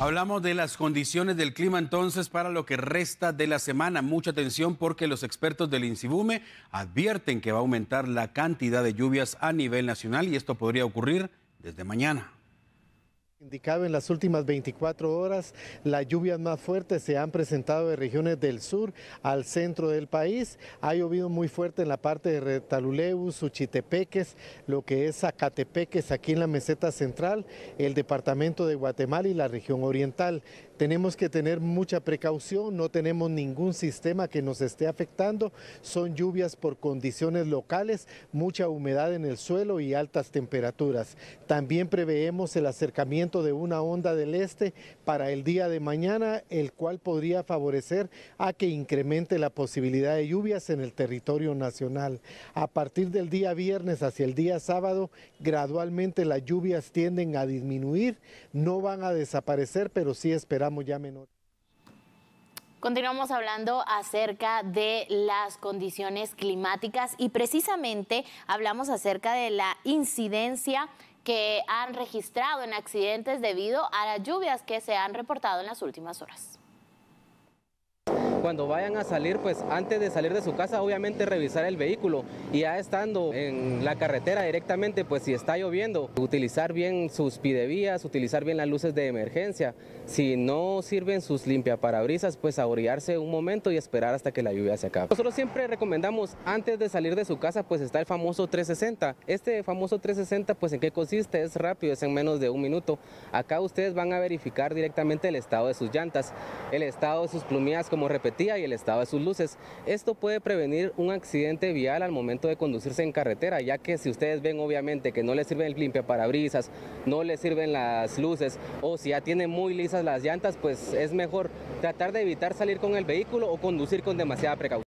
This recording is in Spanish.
Hablamos de las condiciones del clima entonces para lo que resta de la semana. Mucha atención porque los expertos del INSIBUME advierten que va a aumentar la cantidad de lluvias a nivel nacional y esto podría ocurrir desde mañana. Indicado en las últimas 24 horas, las lluvias más fuertes se han presentado de regiones del sur al centro del país. Ha llovido muy fuerte en la parte de Retaluleus, Uchitepeques, lo que es Zacatepeques, aquí en la meseta central, el departamento de Guatemala y la región oriental. Tenemos que tener mucha precaución, no tenemos ningún sistema que nos esté afectando. Son lluvias por condiciones locales, mucha humedad en el suelo y altas temperaturas. También preveemos el acercamiento de una onda del este para el día de mañana, el cual podría favorecer a que incremente la posibilidad de lluvias en el territorio nacional. A partir del día viernes hacia el día sábado, gradualmente las lluvias tienden a disminuir, no van a desaparecer, pero sí esperamos ya menor Continuamos hablando acerca de las condiciones climáticas y precisamente hablamos acerca de la incidencia que han registrado en accidentes debido a las lluvias que se han reportado en las últimas horas cuando vayan a salir, pues antes de salir de su casa, obviamente revisar el vehículo y ya estando en la carretera directamente, pues si está lloviendo, utilizar bien sus pidevías, utilizar bien las luces de emergencia. Si no sirven sus limpiaparabrisas, pues ahorillarse un momento y esperar hasta que la lluvia se acabe. Nosotros siempre recomendamos antes de salir de su casa, pues está el famoso 360. Este famoso 360, pues en qué consiste, es rápido, es en menos de un minuto. Acá ustedes van a verificar directamente el estado de sus llantas, el estado de sus plumillas, como repetimos y el estado de sus luces. Esto puede prevenir un accidente vial al momento de conducirse en carretera, ya que si ustedes ven obviamente que no les sirven el limpiaparabrisas, parabrisas, no les sirven las luces o si ya tienen muy lisas las llantas, pues es mejor tratar de evitar salir con el vehículo o conducir con demasiada precaución.